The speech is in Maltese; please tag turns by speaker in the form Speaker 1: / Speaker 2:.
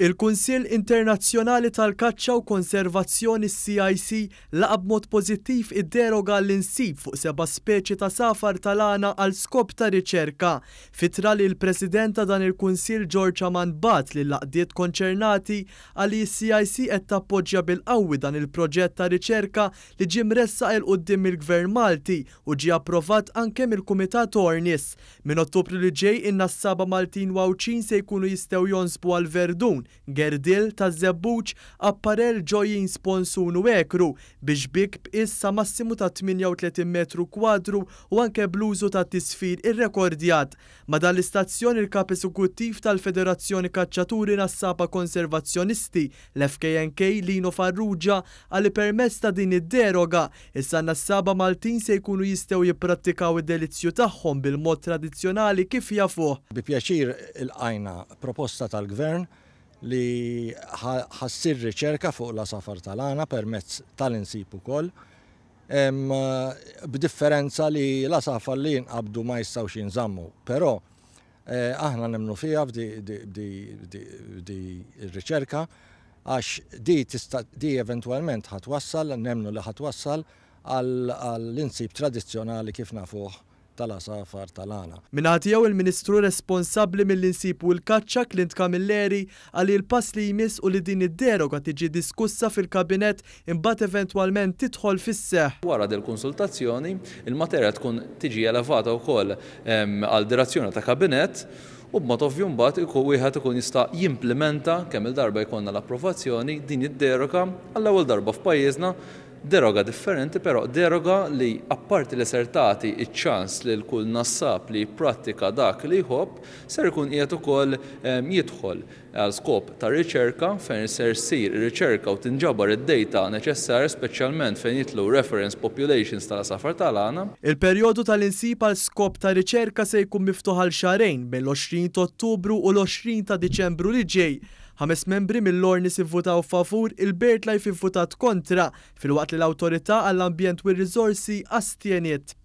Speaker 1: Il-Kunsill Internazzjonali tal-Kaċċa u Konservazzjoni CIC laqab mod pozittiv id-deroga l-insib fuq seba' speċi ta' safar tal-għana għal skop ta' riċerka. Fitra li l-President ta' dan il kunsil Giorgia Manbat li laqdiet konċernati għal CIC qed tappoġġja bil-qawwi dan il-proġett ta' riċerka li ġie ressa il qudiem il-Gvern Malti u ġie approvat anke mill-Kumitat Ornis. Min Ottubru li ġej inna s-saba Maltin Wawċin se jkunu jistgħu jonsbu għal Verdun gerdil ta' zebbuċ apparel ġojin sponsunu ekru biex bik b'issa massimu ta' 38 metru kwadru u anke bluzu ta' tisfir irrekordjat. Ma dal istazzjon il-kap eżekuttiv tal-Federazzjoni Kaċċaturi Nassapa Konservazzjonisti l-FKNK Lino Farrugia għalli permess ta' din id-deroga issa nassaba Maltin se jkunu jistew jipprattikaw id-delizzju tagħhom bil-mod tradizzjonali
Speaker 2: kif jafu. Bi pjaċir il ajna proposta tal-gvern li ħassir riċerka fuq la safar tal-għana permezz tal insipu ukoll. B'differenza li la safar li nqabdu ma xin jinżammu, però eh, aħna nemnu fija b'di riċerka għax di di eventualment ħatwassal, nemnu li ħatwassal għall-insib tradizjonali kif nafuħ tal-asafar tal-għana. Minatijaw
Speaker 1: il-ministru responsabli mill-insibu l-kaċċa Clint Camilleri
Speaker 2: għalli l-pass li jmiss
Speaker 1: u li din id-deroga tiġi diskussa fil-kabinet imbat eventualment titħol fis-seħ.
Speaker 3: Wara del-konsultazzjoni, il-materja tkun tiġi elevata wkoll għal dirazzjoni ta' kabinet u b'mod ovvju mbagħad ikun wieħed ikun jista' jimplementa kemm il-darba jkollna l-approvazzjoni din id-deroga għall-ewwel darba f'pajjiżna deroga differenti, però deroga li apparti li sertati iċ-ċans li l-kull nassab li pratika dak li jħobb, ser ikun qiegħed ukoll ehm, jidħol għal skop ta' riċerka fejn ser sir riċerka u tinġabar id-data neċessar speċjalment fejn jitlu reference populations tal-safar tal-għana.
Speaker 1: Il-perjodu tal-insib għal skop ta' riċerka se jkun miftuħ għal xarejn bejn l-20 ta' Ottubru u l-20 ta' Diċembru li ġej ħames membri mill-Lornis ivvutaw favur il-Bird Life ivvutat kontra fil-waqt li l-Awtorità għall-Ambjent u r rizorsi għastjeniet